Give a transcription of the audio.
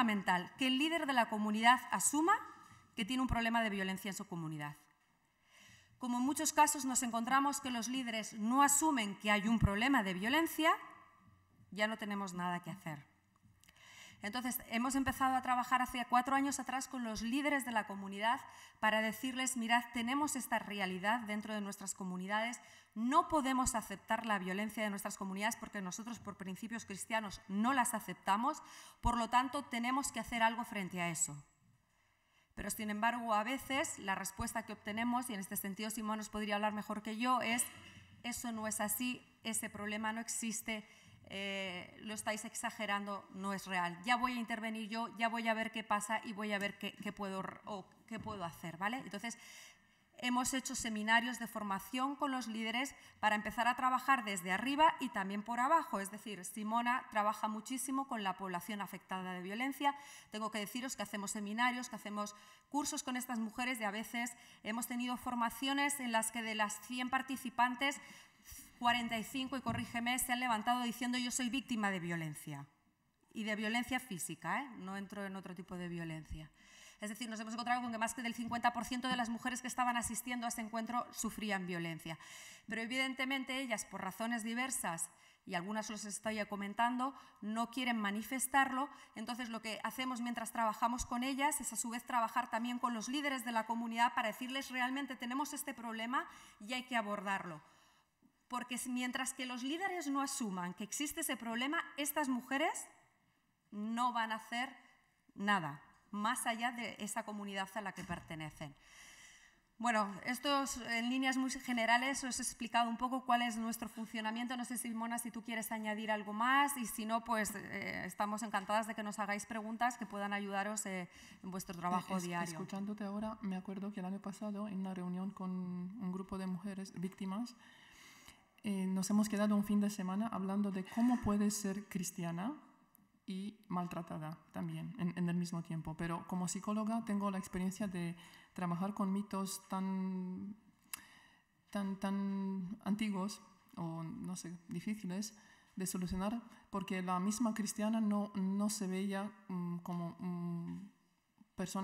fundamental que el líder de la comunidad asuma que tiene un problema de violencia en su comunidad. Como en muchos casos nos encontramos que los líderes no asumen que hay un problema de violencia, ya no tenemos nada que hacer. Entonces, hemos empezado a trabajar hace cuatro años atrás con los líderes de la comunidad para decirles, mirad, tenemos esta realidad dentro de nuestras comunidades, no podemos aceptar la violencia de nuestras comunidades porque nosotros por principios cristianos no las aceptamos, por lo tanto tenemos que hacer algo frente a eso. Pero sin embargo, a veces la respuesta que obtenemos, y en este sentido Simón nos podría hablar mejor que yo, es, eso no es así, ese problema no existe, eh, lo estáis exagerando, no es real. Ya voy a intervenir yo, ya voy a ver qué pasa y voy a ver qué, puedo, qué puedo hacer, ¿vale? Entonces, hemos hecho seminarios de formación con los líderes para empezar a trabajar desde arriba y también por abajo. Es decir, Simona trabaja muchísimo con la población afectada de violencia. Tengo que deciros que hacemos seminarios, que hacemos cursos con estas mujeres y a veces hemos tenido formaciones en las que de las 100 participantes 45, y corrígeme, se han levantado diciendo yo soy víctima de violencia. Y de violencia física, ¿eh? no entro en otro tipo de violencia. Es decir, nos hemos encontrado con que más del 50% de las mujeres que estaban asistiendo a este encuentro sufrían violencia. Pero evidentemente ellas, por razones diversas, y algunas los estoy comentando, no quieren manifestarlo. Entonces lo que hacemos mientras trabajamos con ellas es a su vez trabajar también con los líderes de la comunidad para decirles realmente tenemos este problema y hay que abordarlo. Porque mientras que los líderes no asuman que existe ese problema, estas mujeres no van a hacer nada más allá de esa comunidad a la que pertenecen. Bueno, esto en líneas muy generales os he explicado un poco cuál es nuestro funcionamiento. No sé, Simona, si tú quieres añadir algo más y si no, pues eh, estamos encantadas de que nos hagáis preguntas que puedan ayudaros eh, en vuestro eh, trabajo diario. Escuchándote ahora, me acuerdo que el año pasado en una reunión con un grupo de mujeres víctimas, nos hemos quedado un fin de semana hablando de cómo puede ser cristiana y maltratada también en, el mismo tiempo. Pero como psicóloga tengo la experiencia de trabajar con mitos tan, tan, tan antiguos o, no sé, difíciles de solucionar, porque la misma cristiana no, no se veía mm, como mm, persona